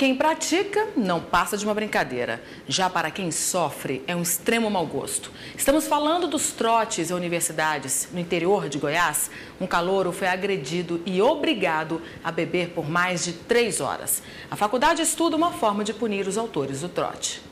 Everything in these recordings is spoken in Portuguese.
quem pratica, não passa de uma brincadeira. Já para quem sofre, é um extremo mau gosto. Estamos falando dos trotes e universidades. No interior de Goiás, um calouro foi agredido e obrigado a beber por mais de três horas. A faculdade estuda uma forma de punir os autores do trote.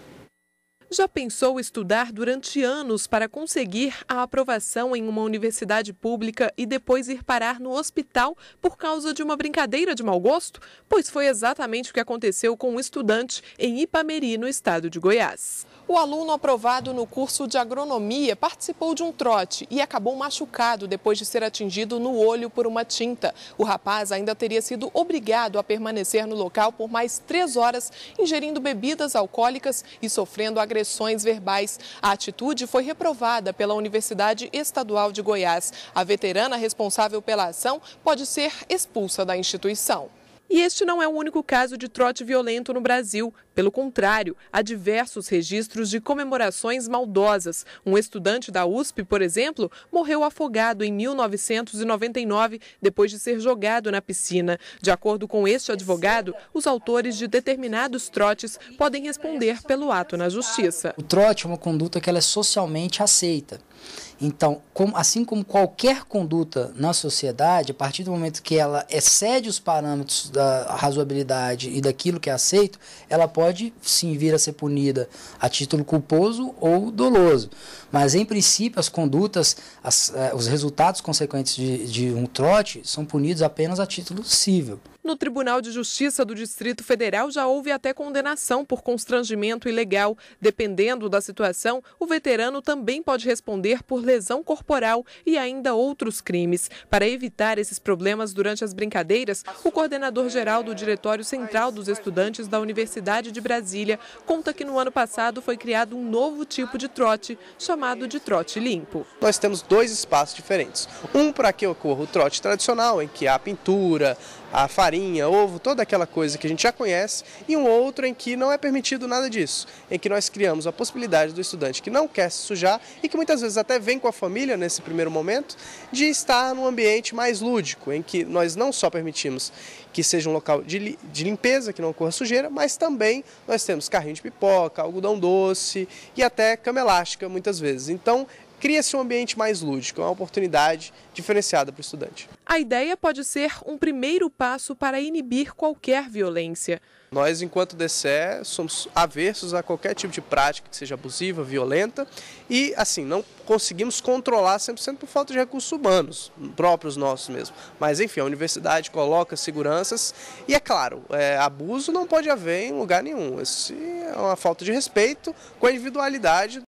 Já pensou estudar durante anos para conseguir a aprovação em uma universidade pública e depois ir parar no hospital por causa de uma brincadeira de mau gosto? Pois foi exatamente o que aconteceu com um estudante em Ipameri, no estado de Goiás. O aluno aprovado no curso de agronomia participou de um trote e acabou machucado depois de ser atingido no olho por uma tinta. O rapaz ainda teria sido obrigado a permanecer no local por mais três horas, ingerindo bebidas alcoólicas e sofrendo agressões verbais. A atitude foi reprovada pela Universidade Estadual de Goiás. A veterana responsável pela ação pode ser expulsa da instituição. E este não é o único caso de trote violento no Brasil. Pelo contrário, há diversos registros de comemorações maldosas. Um estudante da USP, por exemplo, morreu afogado em 1999 depois de ser jogado na piscina. De acordo com este advogado, os autores de determinados trotes podem responder pelo ato na justiça. O trote é uma conduta que ela é socialmente aceita. Então, como, assim como qualquer conduta na sociedade, a partir do momento que ela excede os parâmetros da razoabilidade e daquilo que é aceito, ela pode sim vir a ser punida a título culposo ou doloso. Mas, em princípio, as condutas, as, eh, os resultados consequentes de, de um trote são punidos apenas a título civil. No Tribunal de Justiça do Distrito Federal já houve até condenação por constrangimento ilegal. Dependendo da situação, o veterano também pode responder por lesão corporal e ainda outros crimes. Para evitar esses problemas durante as brincadeiras, o coordenador-geral do Diretório Central dos Estudantes da Universidade de Brasília conta que no ano passado foi criado um novo tipo de trote, chamado de trote limpo. Nós temos dois espaços diferentes. Um para que ocorra o trote tradicional, em que há pintura, a farinha, farinha, ovo, toda aquela coisa que a gente já conhece, e um outro em que não é permitido nada disso, em que nós criamos a possibilidade do estudante que não quer se sujar e que muitas vezes até vem com a família nesse primeiro momento, de estar num ambiente mais lúdico, em que nós não só permitimos que seja um local de, de limpeza, que não ocorra sujeira, mas também nós temos carrinho de pipoca, algodão doce e até cama elástica muitas vezes. Então cria-se um ambiente mais lúdico, é uma oportunidade diferenciada para o estudante. A ideia pode ser um primeiro passo para inibir qualquer violência. Nós, enquanto DCE, somos aversos a qualquer tipo de prática que seja abusiva, violenta e, assim, não conseguimos controlar 100% por falta de recursos humanos, próprios nossos mesmo. Mas, enfim, a universidade coloca seguranças e, é claro, é, abuso não pode haver em lugar nenhum. Isso é uma falta de respeito com a individualidade